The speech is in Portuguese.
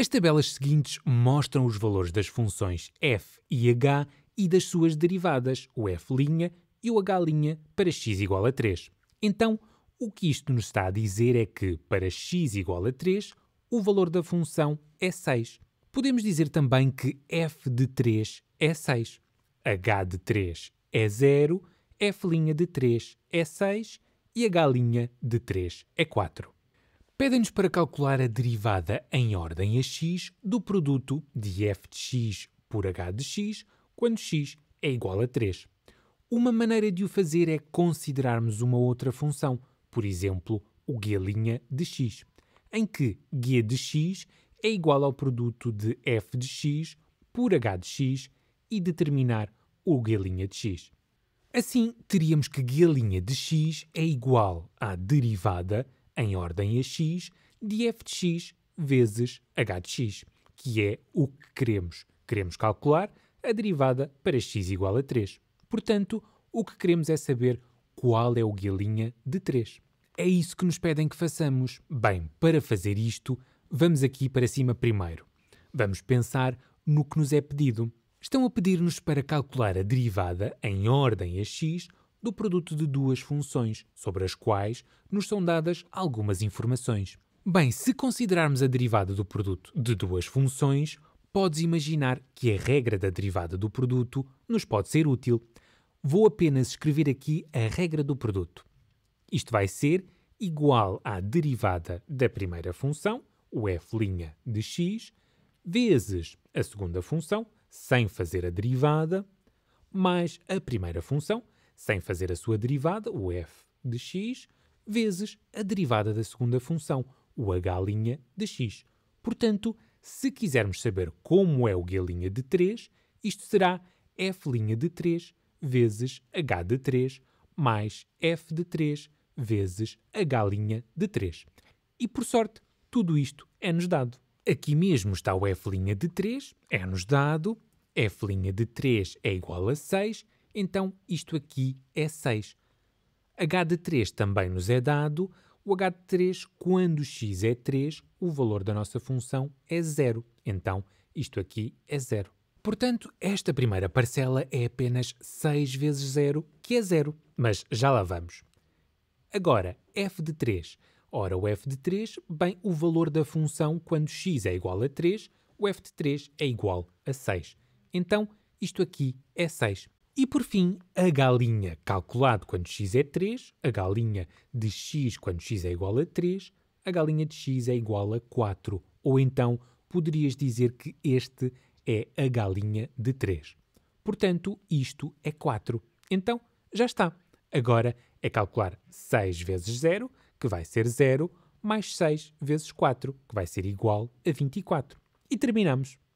As tabelas seguintes mostram os valores das funções f e h e das suas derivadas, o f' e o h' para x igual a 3. Então, o que isto nos está a dizer é que, para x igual a 3, o valor da função é 6. Podemos dizer também que f de 3 é 6, h de 3 é 0, f' de 3 é 6 e h' de 3 é 4. Pedem-nos para calcular a derivada em ordem a x do produto de f de x por h de x quando x é igual a 3. Uma maneira de o fazer é considerarmos uma outra função, por exemplo, o guia de x, em que guia de x é igual ao produto de f de x por h de x e determinar o guia de x. Assim, teríamos que guia de x é igual à derivada em ordem a x de f de x vezes h de x, que é o que queremos. Queremos calcular a derivada para x igual a 3. Portanto, o que queremos é saber qual é o guia-linha de 3. É isso que nos pedem que façamos. Bem, para fazer isto, vamos aqui para cima primeiro. Vamos pensar no que nos é pedido. Estão a pedir-nos para calcular a derivada em ordem a x do produto de duas funções, sobre as quais nos são dadas algumas informações. Bem, se considerarmos a derivada do produto de duas funções, podes imaginar que a regra da derivada do produto nos pode ser útil. Vou apenas escrever aqui a regra do produto. Isto vai ser igual à derivada da primeira função, o f' de x, vezes a segunda função, sem fazer a derivada, mais a primeira função, sem fazer a sua derivada, o f de x, vezes a derivada da segunda função, o h' de x. Portanto, se quisermos saber como é o g' de 3, isto será f' de 3 vezes h de 3 mais f de 3 vezes h' de 3. E por sorte, tudo isto é-nos dado. Aqui mesmo está o f' de 3, é-nos dado, f' de 3 é igual a 6 então, isto aqui é 6. h de 3 também nos é dado. O h de 3, quando x é 3, o valor da nossa função é 0. Então, isto aqui é 0. Portanto, esta primeira parcela é apenas 6 vezes 0, que é 0. Mas já lá vamos. Agora, f de 3. Ora, o f de 3, bem, o valor da função quando x é igual a 3, o f de 3 é igual a 6. Então, isto aqui é 6. E por fim, a galinha, calculado quando x é 3, a galinha de x quando x é igual a 3, a galinha de x é igual a 4. Ou então poderias dizer que este é a galinha de 3. Portanto, isto é 4. Então, já está. Agora é calcular 6 vezes 0, que vai ser 0, mais 6 vezes 4, que vai ser igual a 24. E terminamos.